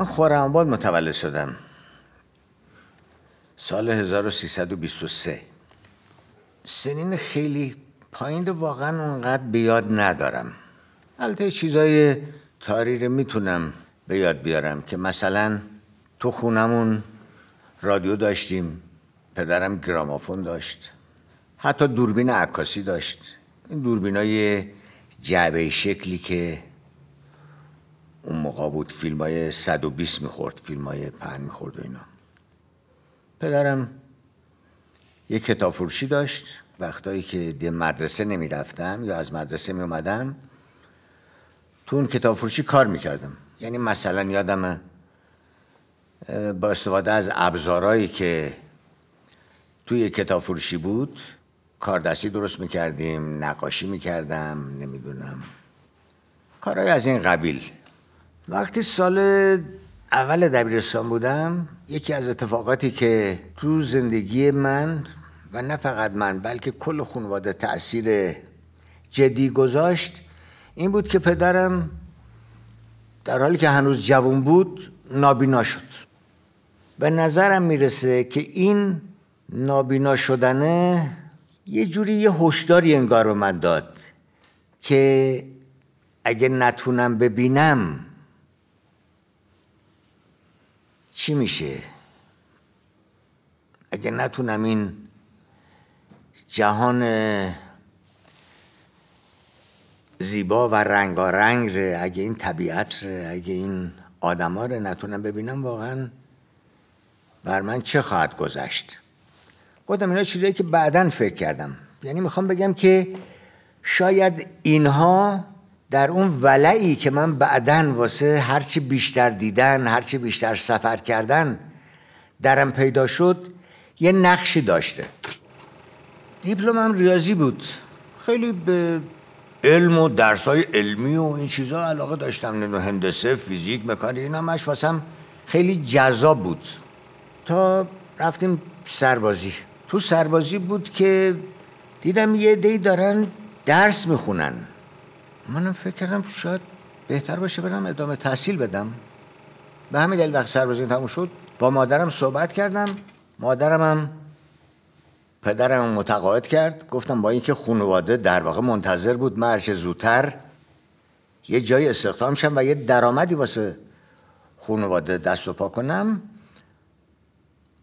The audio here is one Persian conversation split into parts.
من خورنبال متولد شدم سال 1323 سنین خیلی پایین رو واقعا اونقدر به یاد ندارم البته چیزای رو میتونم به یاد بیارم که مثلا تو خونمون رادیو داشتیم پدرم گرامافون داشت حتی دوربین عکاسی داشت این دوربینای جعبه شکلی که اون موقع بود فیلم های 120 میخورد فیلم های پن میخورد و اینا پدرم یه کتاب فروشی داشت وقتایی که دی مدرسه نمیرفتم یا از مدرسه میومدم تو اون کتاب فروشی کار میکردم یعنی مثلا یادم با استفاده از ابزارهایی که توی کتاب فروشی بود کاردستی درست میکردیم نقاشی میکردم نمیدونم کارهای از این قبیل وقتی سال اول دبیرستان بودم یکی از اتفاقاتی که تو زندگی من و نه فقط من بلکه کل خانواده تاثیر جدی گذاشت این بود که پدرم در حالی که هنوز جوان بود نابینا شد به نظرم میرسه که این نابینا شدنه یه جوری یه هشداری انگار به من داد که اگه نتونم ببینم چی میشه اگه نتونم این جهان زیبا و رنگارنگ ره اگه این طبیعت ره اگه این آدما رو نتونم ببینم واقعا بر من چه خواهد گذشت گفتم اینا چیزایی که بعدا فکر کردم یعنی میخوام بگم که شاید اینها در اون ولعی که من بعدن واسه هرچی بیشتر دیدن هرچی بیشتر سفر کردن درم پیدا شد یه نقشی داشته دیپلمم ریاضی بود خیلی به علم و درسای علمی و این چیزا علاقه داشتم هندسه فیزیک مکانیک اینا مش واسم خیلی جذاب بود تا رفتیم سربازی تو سربازی بود که دیدم یه دی دارن درس میخونن منم فکر کردم شاید بهتر باشه برم ادامه تحصیل بدم به همین دلیل وقت سربازی تموم شد با مادرم صحبت کردم مادرم هم پدرم متقاعد کرد گفتم با اینکه خانواده در واقع منتظر بود مرش زودتر یه جایی استخدام شم و یه درآمدی واسه خانواده دست و پا کنم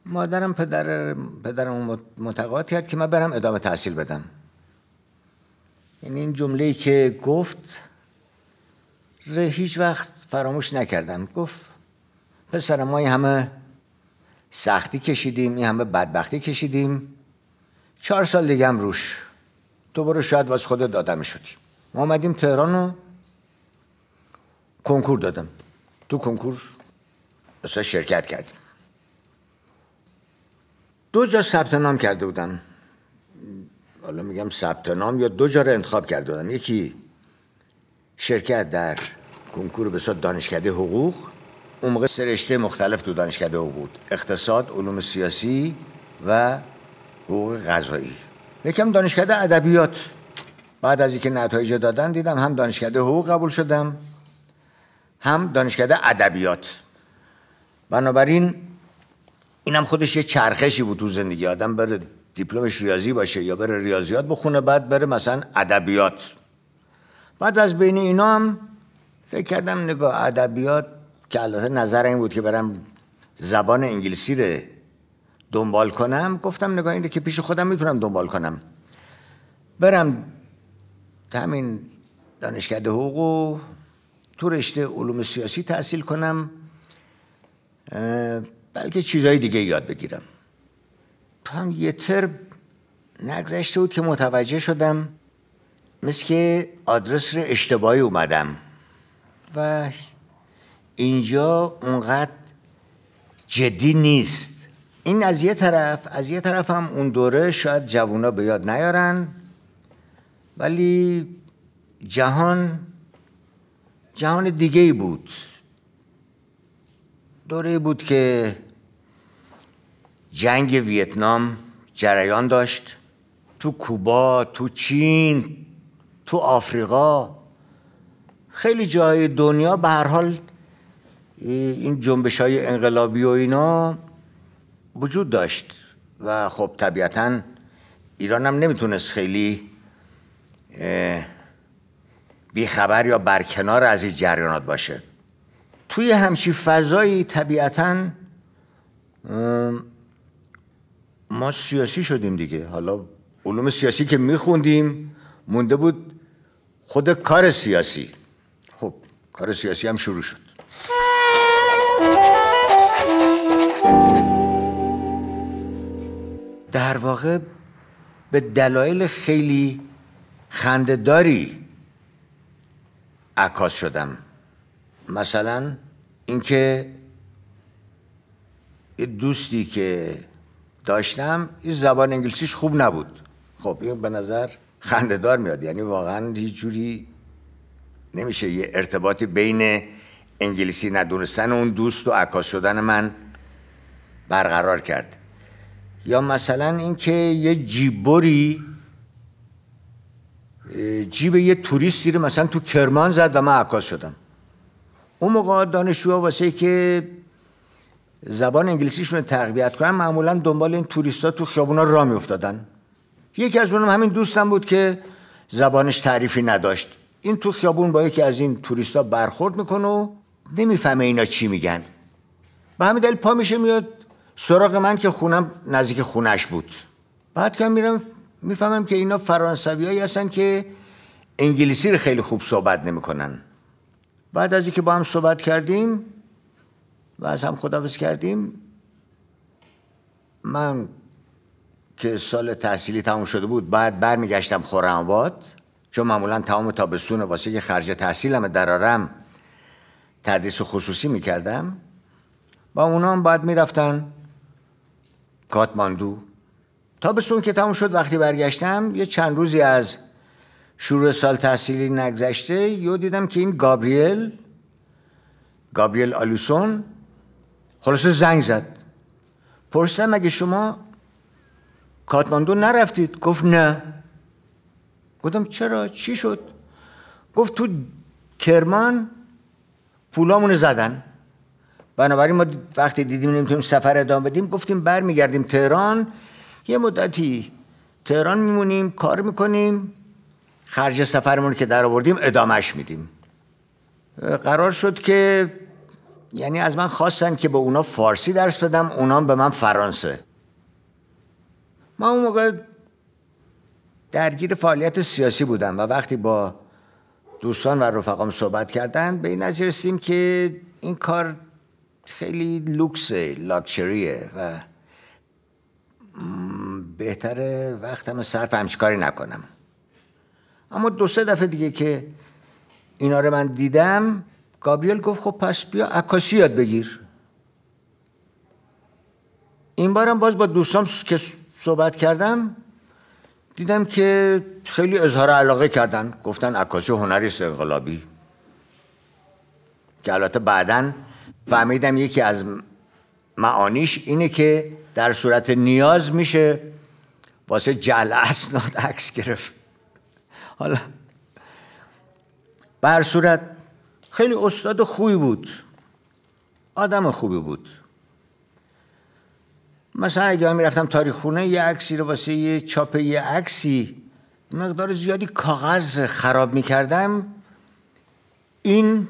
مادرم پدر پدرم متقاعد کرد که من برم ادامه تحصیل بدم یعنی این جمله ای که گفت ره هیچ وقت فراموش نکردم گفت پسر ما این همه سختی کشیدیم این همه بدبختی کشیدیم چهار سال دیگه هم روش تو برو شاید واسه خودت دادم شدیم ما آمدیم تهران رو کنکور دادم تو کنکور اصلا شرکت کردیم دو جا ثبت نام کرده بودم حالا میگم ثبت نام یا دو جا انتخاب کرده بودم یکی شرکت در کنکور به دانشکده حقوق اون موقع سرشته مختلف تو دانشکده او بود اقتصاد علوم سیاسی و حقوق غذایی یکم دانشکده ادبیات بعد از اینکه نتایج دادن دیدم هم دانشکده حقوق قبول شدم هم دانشکده ادبیات بنابراین اینم خودش یه چرخشی بود تو زندگی آدم بره دیپلمش ریاضی باشه یا بره ریاضیات بخونه بعد بره مثلا ادبیات بعد از بین اینا هم فکر کردم نگاه ادبیات که البته نظر این بود که برم زبان انگلیسی رو دنبال کنم گفتم نگاه اینه که پیش خودم میتونم دنبال کنم برم همین دانشکده حقوق تو رشته علوم سیاسی تحصیل کنم بلکه چیزهای دیگه یاد بگیرم هم یه تر نگذشته بود که متوجه شدم مثل که آدرس رو اشتباهی اومدم و اینجا اونقدر جدی نیست این از یه طرف از یه طرف هم اون دوره شاید جوونا به یاد نیارن ولی جهان جهان دیگه ای بود دوره بود که جنگ ویتنام جریان داشت تو کوبا تو چین تو آفریقا خیلی جای دنیا به هر حال این جنبش های انقلابی و اینا وجود داشت و خب طبیعتا ایران هم نمیتونست خیلی بیخبر یا برکنار از این جریانات باشه توی همچی فضایی طبیعتا ما سیاسی شدیم دیگه حالا علوم سیاسی که میخوندیم مونده بود خود کار سیاسی خب کار سیاسی هم شروع شد در واقع به دلایل خیلی خندهداری عکاس شدم مثلا اینکه یه دوستی که داشتم این زبان انگلیسیش خوب نبود خب این به نظر خندهدار میاد یعنی واقعا هیچ جوری نمیشه یه ارتباطی بین انگلیسی ندونستن اون دوست و عکاس شدن من برقرار کرد یا مثلا اینکه یه جیبوری جیب یه توریست رو مثلا تو کرمان زد و من عکاس شدم اون موقع دانشجوها واسه که زبان انگلیسیشون رو تقویت کنن معمولا دنبال این توریست ها تو ها را میافتادن یکی از اونم همین دوستم بود که زبانش تعریفی نداشت این تو خیابون با یکی از این توریست ها برخورد میکنه و نمیفهمه اینا چی میگن به همین دلیل پا میشه میاد سراغ من که خونم نزدیک خونش بود بعد که میرم میفهمم که اینا فرانسویایی هستن که انگلیسی رو خیلی خوب صحبت نمیکنن بعد از اینکه با هم صحبت کردیم و از هم خدافز کردیم من که سال تحصیلی تموم شده بود بعد برمیگشتم آباد چون معمولا تمام تابستون واسه که خرج تحصیلم درارم تدریس خصوصی میکردم و اونا هم باید میرفتن کاتماندو تابستون که تموم شد وقتی برگشتم یه چند روزی از شروع سال تحصیلی نگذشته یو دیدم که این گابریل گابریل آلوسون خلاصه زنگ زد پرسیدم اگه شما کاتماندو نرفتید گفت نه گفتم چرا چی شد گفت تو کرمان پولامون زدن بنابراین ما وقتی دیدیم نمیتونیم سفر ادامه بدیم گفتیم برمیگردیم تهران یه مدتی تهران میمونیم کار میکنیم خرج سفرمون که در آوردیم ادامهش میدیم قرار شد که یعنی از من خواستن که به اونا فارسی درس بدم اونا به من فرانسه ما اون موقع درگیر فعالیت سیاسی بودم و وقتی با دوستان و رفقام صحبت کردن به این نظر رسیدیم که این کار خیلی لوکس لاکچریه و بهتره وقتم صرف همچی کاری نکنم اما دو سه دفعه دیگه که اینا رو من دیدم گابریل گفت خب پس بیا عکاسی یاد بگیر این بارم باز با دوستام که صحبت کردم دیدم که خیلی اظهار علاقه کردن گفتن عکاسی هنری انقلابی که البته بعدا فهمیدم یکی از معانیش اینه که در صورت نیاز میشه واسه جل اسناد عکس گرفت حالا بر صورت خیلی استاد خوبی بود آدم خوبی بود مثلا اگه من میرفتم تاریخ خونه یه عکسی رو واسه یه چاپ یه عکسی مقدار زیادی کاغذ خراب میکردم این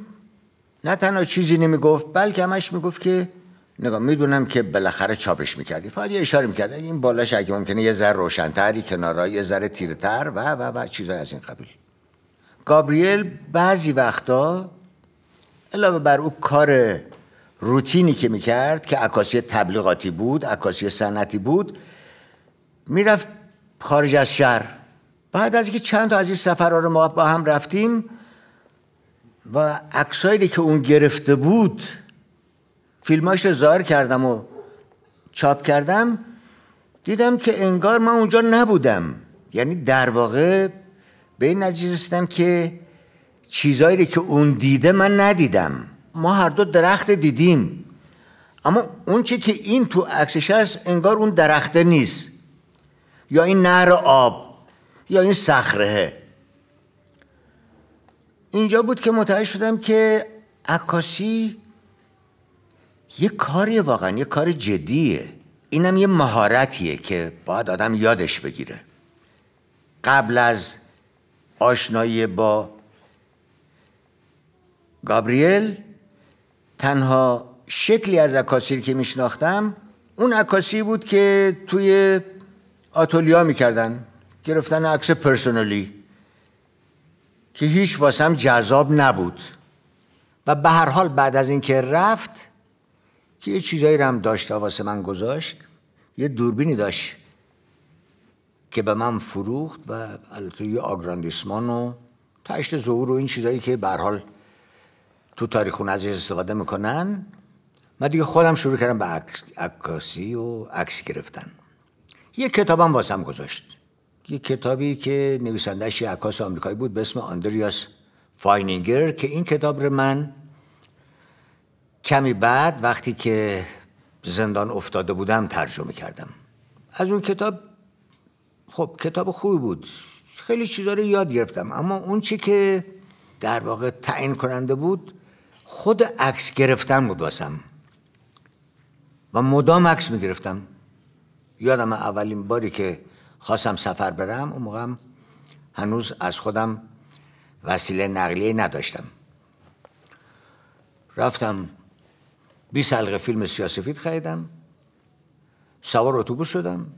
نه تنها چیزی نمیگفت بلکه همش گفت که نگاه میدونم که بالاخره چاپش میکردی فقط یه اشاره کرد، این بالاش اگه ممکنه یه ذره روشنتر یه کنارا یه ذره تیرتر و و و چیزای از این قبیل گابریل بعضی وقتا علاوه بر او کار روتینی که میکرد که عکاسی تبلیغاتی بود عکاسی صنعتی بود میرفت خارج از شهر بعد از اینکه چند تا از این سفرها رو ما با هم رفتیم و عکسایی که اون گرفته بود فیلماش رو ظاهر کردم و چاپ کردم دیدم که انگار من اونجا نبودم یعنی در واقع به این نتیجه رسیدم که چیزایی که اون دیده من ندیدم ما هر دو درخت دیدیم اما اون چی که این تو عکسش هست انگار اون درخته نیست یا این نهر آب یا این صخره اینجا بود که متوجه شدم که عکاسی یه کاری واقعا یه کار جدیه اینم یه مهارتیه که باید آدم یادش بگیره قبل از آشنایی با گابریل تنها شکلی از عکاسی که میشناختم اون عکاسی بود که توی آتولیا میکردن گرفتن عکس پرسونالی که هیچ واسم جذاب نبود و به هر حال بعد از اینکه رفت که یه چیزایی رو هم داشت واسه من گذاشت یه دوربینی داشت که به من فروخت و البته یه آگراندیسمان و تشت ظهور و این چیزایی که به حال تو تاریخون ازش استفاده میکنن من دیگه خودم شروع کردم به عکاسی و عکس گرفتن یه کتابم واسم گذاشت یه کتابی که نویسندش یه عکاس آمریکایی بود به اسم آندریاس فاینینگر که این کتاب رو من کمی بعد وقتی که زندان افتاده بودم ترجمه کردم از اون کتاب خب کتاب خوبی بود خیلی چیزا رو یاد گرفتم اما اون چی که در واقع تعیین کننده بود خود عکس گرفتن بود و مدام عکس میگرفتم یادم اولین باری که خواستم سفر برم اون موقع هنوز از خودم وسیله نقلیه نداشتم رفتم بی حلقه فیلم سیاسفید خریدم سوار اتوبوس شدم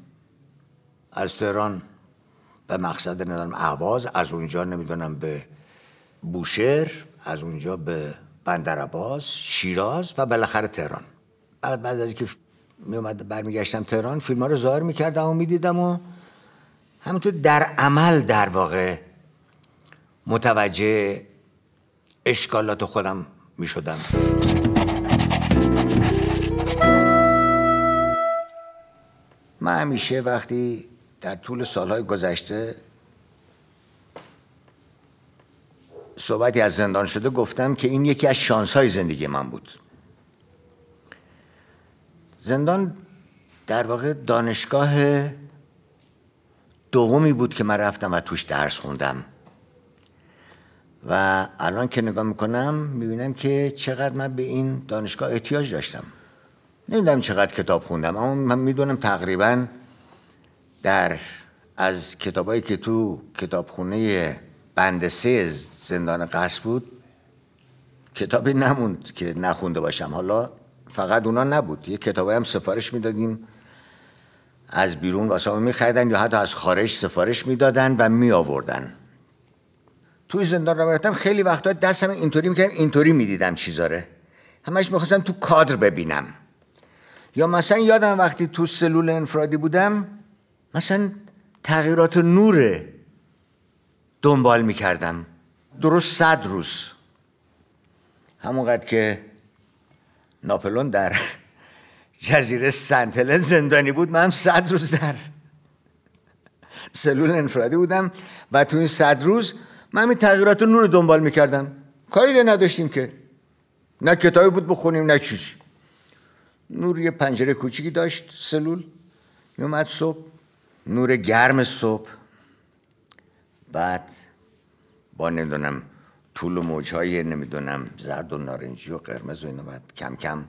از تهران به مقصد ندارم اهواز از اونجا نمیدونم به بوشهر از اونجا به عباس، شیراز و بالاخره تهران بعد بعد از اینکه میومد برمیگشتم تهران فیلم ها رو ظاهر میکردم و میدیدم و همینطور در عمل در واقع متوجه اشکالات خودم میشدم من همیشه وقتی در طول سالهای گذشته صحبتی از زندان شده گفتم که این یکی از شانس های زندگی من بود زندان در واقع دانشگاه دومی بود که من رفتم و توش درس خوندم و الان که نگاه میکنم میبینم که چقدر من به این دانشگاه احتیاج داشتم نمیدونم چقدر کتاب خوندم اما من میدونم تقریبا در از کتابایی که تو کتابخونه بند سه زندان قصد بود کتابی نموند که نخونده باشم حالا فقط اونا نبود یه کتابی هم سفارش میدادیم از بیرون واسه میخریدن یا حتی از خارج سفارش میدادن و می آوردن توی زندان رو برتم خیلی وقتا دستم اینطوری میکردم اینطوری میدیدم چیزاره همش میخواستم تو کادر ببینم یا مثلا یادم وقتی تو سلول انفرادی بودم مثلا تغییرات نوره دنبال میکردم درست صد روز همونقدر که ناپلون در جزیره سنتلن زندانی بود من صد روز در سلول انفرادی بودم و تو این صد روز من این تغییرات نور دنبال میکردم کاری ده نداشتیم که نه کتابی بود بخونیم نه چیزی نور یه پنجره کوچیکی داشت سلول میومد صبح نور گرم صبح بعد با نمیدونم طول و موجهای نمیدونم زرد و نارنجی و قرمز و اینا بعد کم کم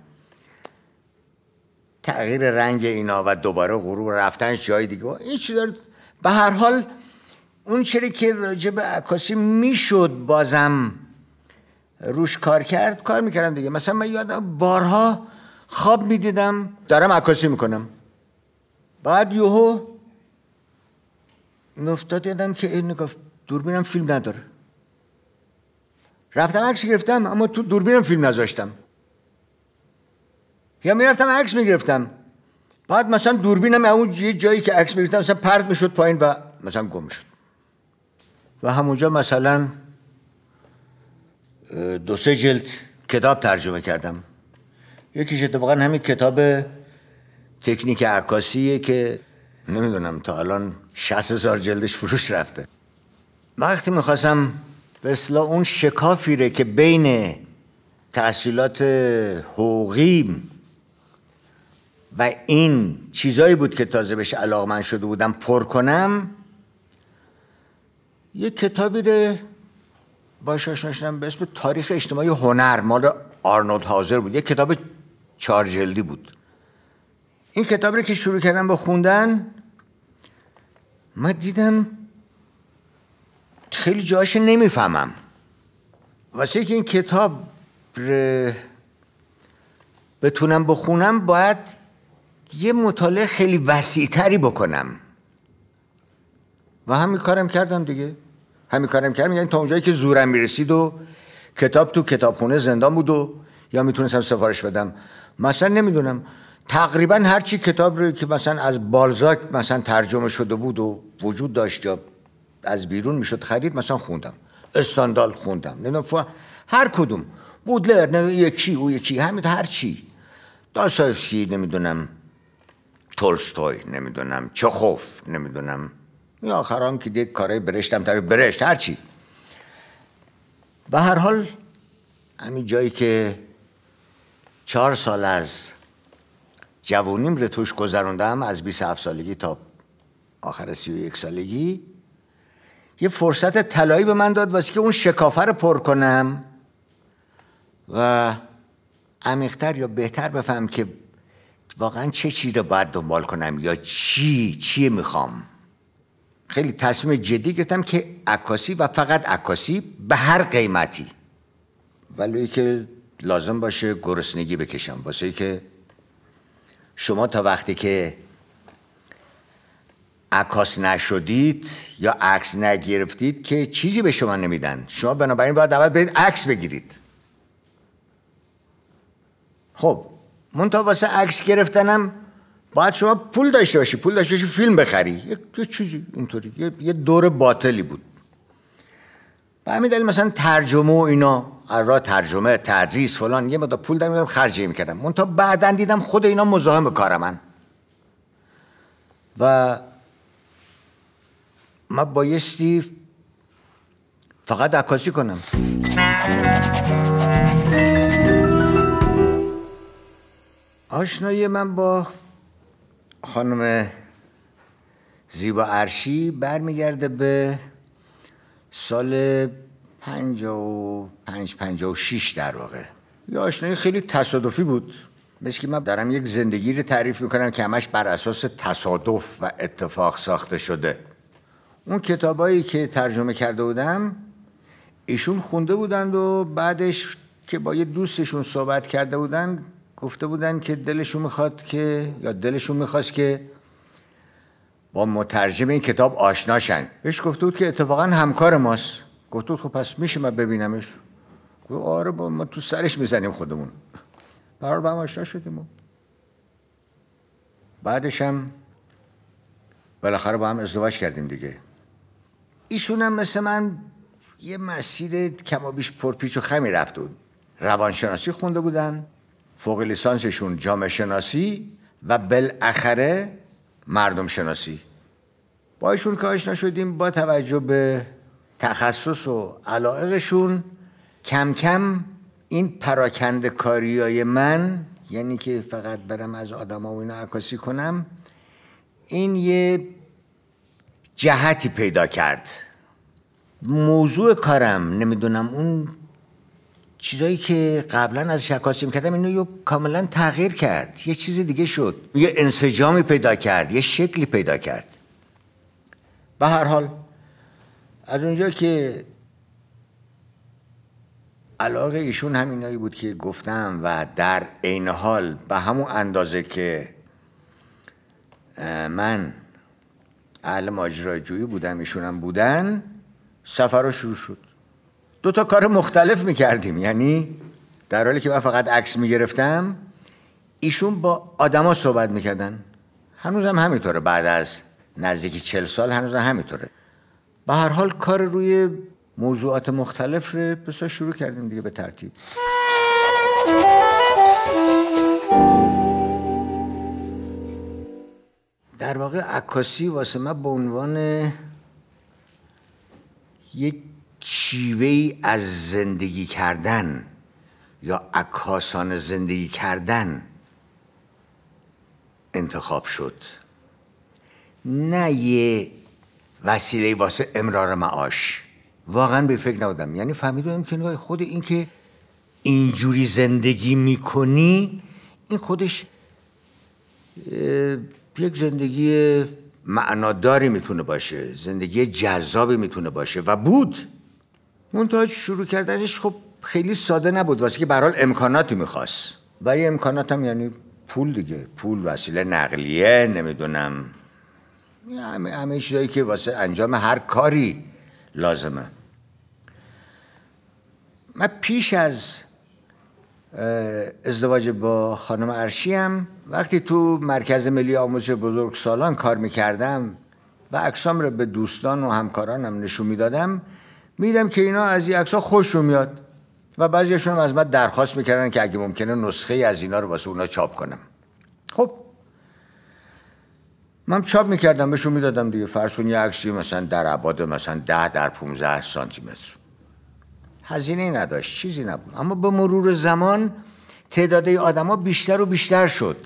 تغییر رنگ اینا و دوباره غروب رفتن جای دیگه این چی دارد به هر حال اون چیزی که راجع به عکاسی میشد بازم روش کار کرد کار میکردم دیگه مثلا من یادم بارها خواب میدیدم دارم عکاسی میکنم بعد یوهو میافتاد یادم که این دوربینم فیلم نداره رفتم عکس گرفتم اما تو دوربینم فیلم نذاشتم یا میرفتم عکس میگرفتم بعد مثلا دوربینم اون یه جایی که عکس میگرفتم مثلا پرد میشد پایین و مثلا گم شد و همونجا مثلا دو سه جلد کتاب ترجمه کردم یکیش اتفاقا همین کتاب تکنیک عکاسیه که نمیدونم تا الان شست هزار جلدش فروش رفته وقتی میخواستم مثلا اون شکافی ره که بین تحصیلات حقوقی و این چیزایی بود که تازه بهش من شده بودم پر کنم یه کتابی رو باش آشنا به اسم تاریخ اجتماعی هنر مال آرنولد هازر بود یه کتاب چهار جلدی بود این کتاب رو که شروع کردم به خوندن من دیدم خیلی جاش نمیفهمم واسه که این کتاب بتونم بخونم باید یه مطالعه خیلی وسیعتری بکنم و همین کارم کردم دیگه همین کارم کردم یعنی تا اونجایی که زورم میرسید و کتاب تو کتابخونه زندان بود و یا میتونستم سفارش بدم مثلا نمیدونم تقریبا هر چی کتاب رو که مثلا از بالزاک مثلا ترجمه شده بود و وجود داشت یا از بیرون میشد خرید مثلا خوندم استاندال خوندم نمیدونم هر کدوم بودلر نه یکی او یکی همین هر چی داستایفسکی نمیدونم تولستوی نمیدونم چخوف نمیدونم یا آخرام که دیگه کارای برشتم تر برشت هر چی به هر حال همین جایی که چهار سال از جوونیم رو توش گذروندم از 27 سالگی تا آخر 31 سالگی یه فرصت طلایی به من داد واسه که اون شکافه رو پر کنم و عمیقتر یا بهتر بفهم که واقعا چه چیز رو باید دنبال کنم یا چی چی میخوام خیلی تصمیم جدی گرفتم که عکاسی و فقط عکاسی به هر قیمتی ولی که لازم باشه گرسنگی بکشم واسه که شما تا وقتی که عکاس نشدید یا عکس نگرفتید که چیزی به شما نمیدن شما بنابراین باید اول برید عکس بگیرید خب من تا واسه عکس گرفتنم باید شما پول داشته باشی پول داشته باشی فیلم بخری یه چیزی اینطوری یه دور باطلی بود به همین دلیل مثلا ترجمه و اینا آره، را ترجمه تدریس فلان یه مدت پول در میدم خرجی میکردم من تا بعدا دیدم خود اینا مزاحم کار من و من بایستی فقط عکاسی کنم آشنایی من با خانم زیبا عرشی برمیگرده به سال پنجا و پنج پنجا و شیش در واقع یه آشنایی خیلی تصادفی بود مثل که من دارم یک زندگی رو تعریف میکنم که همش بر اساس تصادف و اتفاق ساخته شده اون کتابایی که ترجمه کرده بودم ایشون خونده بودند و بعدش که با یه دوستشون صحبت کرده بودند گفته بودن که دلشون میخواد که یا دلشون میخواست که با مترجم این کتاب آشناشن بهش گفته بود که اتفاقا همکار ماست گفت خب پس میشه من ببینمش گفت آره با ما تو سرش میزنیم خودمون برار به هم آشنا شدیم و بعدش هم بالاخره با هم ازدواج کردیم دیگه ایشون هم مثل من یه مسیر بیش پرپیچ و خمی رفت بود روانشناسی خونده بودن فوق لیسانسشون جامعه شناسی و بالاخره مردم شناسی با ایشون که آشنا شدیم با توجه به تخصص و علاقشون کم کم این پراکنده کاریای من یعنی که فقط برم از آدم ها و اینا عکاسی کنم این یه جهتی پیدا کرد موضوع کارم نمیدونم اون چیزایی که قبلا از شکاسی میکردم اینو یه کاملا تغییر کرد یه چیز دیگه شد یه انسجامی پیدا کرد یه شکلی پیدا کرد به هر حال از اونجا که علاقه ایشون همینایی بود که گفتم و در عین حال به همون اندازه که من اهل ماجراجویی بودم ایشون هم بودن سفر رو شروع شد دو تا کار مختلف میکردیم یعنی در حالی که من فقط عکس میگرفتم ایشون با آدما صحبت میکردن هنوزم هم همینطوره بعد از نزدیکی چل سال هنوز هم همینطوره به هر حال کار روی موضوعات مختلف رو بسا شروع کردیم دیگه به ترتیب در واقع عکاسی واسه من به عنوان یک شیوه از زندگی کردن یا عکاسان زندگی کردن انتخاب شد نه یه وسیله واسه امرار معاش واقعا به فکر نبودم یعنی فهمیدم که نگاه خود این که اینجوری زندگی میکنی این خودش یک زندگی معناداری میتونه باشه زندگی جذابی میتونه باشه و بود منتها شروع کردنش خب خیلی ساده نبود واسه که برحال امکاناتی میخواست و یه امکانات هم یعنی پول دیگه پول وسیله نقلیه نمیدونم همه همه چیزایی که واسه انجام هر کاری لازمه من پیش از ازدواج با خانم عرشی هم وقتی تو مرکز ملی آموزش بزرگ سالان کار میکردم و عکسام رو به دوستان و همکارانم نشون میدادم میدم که اینا از این خوش خوششون میاد و بعضیشون از من درخواست میکردن که اگه ممکنه نسخه از اینا رو واسه اونا چاپ کنم خب من چاپ میکردم بهشون میدادم دیگه فرض کن یه عکسی مثلا در عباد مثلا ده در 15 سانتی متر هزینه نداشت چیزی نبود اما به مرور زمان تعداد آدما بیشتر و بیشتر شد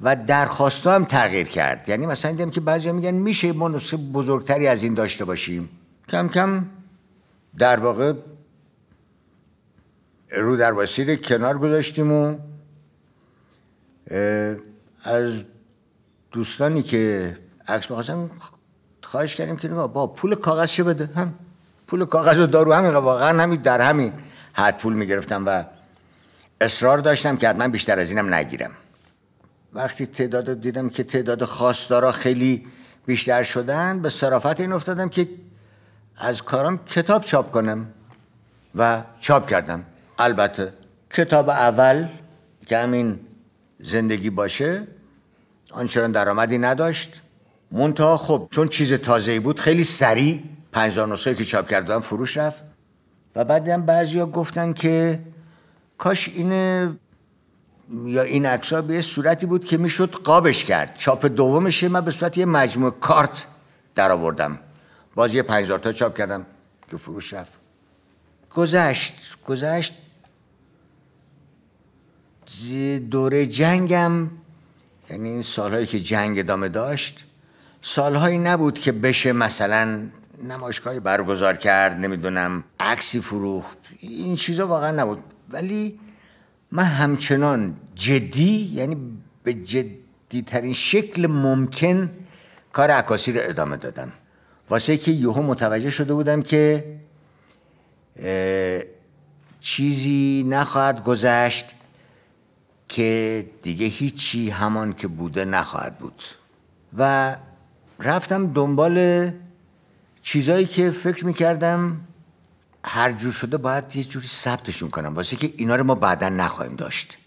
و درخواست هم تغییر کرد یعنی مثلا دیدم که بعضیا میگن میشه ما نسخه بزرگتری از این داشته باشیم کم کم در واقع رو در کنار گذاشتیم و از دوستانی که عکس می‌خواستن خواهش کردیم که با پول کاغذ بده هم پول کاغذ و دارو همین واقعا همین در همین حد پول میگرفتم و اصرار داشتم که من بیشتر از اینم نگیرم وقتی تعداد دیدم که تعداد خواستارا خیلی بیشتر شدن به صرافت این افتادم که از کارم کتاب چاپ کنم و چاپ کردم البته کتاب اول که همین زندگی باشه آنچنان درآمدی نداشت منتها خب چون چیز ای بود خیلی سریع نسخه که چاپ کردن فروش رفت و بعدم بعضیا گفتن که کاش این یا این ها به صورتی بود که میشد قابش کرد چاپ دومش من به صورت یه مجموعه کارت درآوردم. باز یه 5000 تا چاپ کردم که فروش رفت گذشت گذشت دوره جنگم یعنی این سالهایی که جنگ ادامه داشت سالهایی نبود که بشه مثلا نمایشگاهی برگزار کرد نمیدونم عکسی فروخت این چیزا واقعا نبود ولی من همچنان جدی یعنی به جدی ترین شکل ممکن کار عکاسی رو ادامه دادم واسه که یهو متوجه شده بودم که چیزی نخواهد گذشت که دیگه هیچی همان که بوده نخواهد بود و رفتم دنبال چیزایی که فکر میکردم هر جور شده باید یه جوری ثبتشون کنم واسه که اینا رو ما بعدا نخواهیم داشت